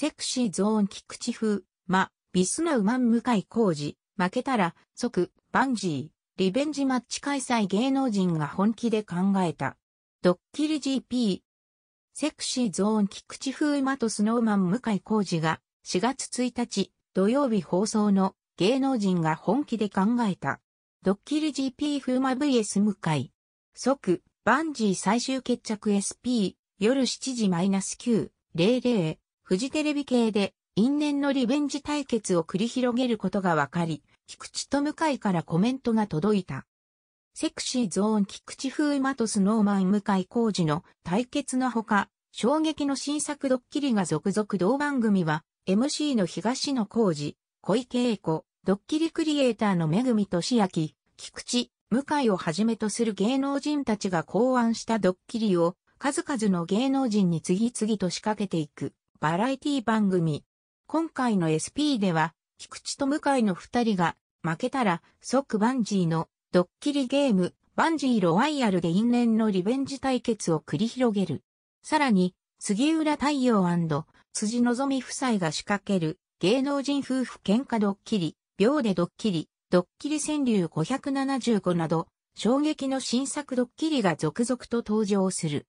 セクシーゾーン菊池風、ま、ビスナウマン向井浩二、負けたら、即、バンジー、リベンジマッチ開催芸能人が本気で考えた。ドッキリ GP。セクシーゾーン菊池風馬とスノーマン向井浩二が4月1日土曜日放送の芸能人が本気で考えた。ドッキリ GP 風馬 VS 向井。即、バンジー最終決着 SP、夜7時 -9、00。フジテレビ系で因縁のリベンジ対決を繰り広げることが分かり、菊池と向井からコメントが届いた。セクシーゾーン菊池風馬とスノーマン向井浩二の対決のほか、衝撃の新作ドッキリが続々同番組は、MC の東野浩二、小池栄子、ドッキリクリエイターのめぐみとしやき、菊池、向井をはじめとする芸能人たちが考案したドッキリを、数々の芸能人に次々と仕掛けていく。バラエティ番組。今回の SP では、菊池と向井の二人が、負けたら即バンジーのドッキリゲーム、バンジーロワイヤルで因縁のリベンジ対決を繰り広げる。さらに、杉浦太陽辻のぞみ夫妻が仕掛ける芸能人夫婦喧嘩ドッキリ、秒でドッキリ、ドッキリ川柳575など、衝撃の新作ドッキリが続々と登場する。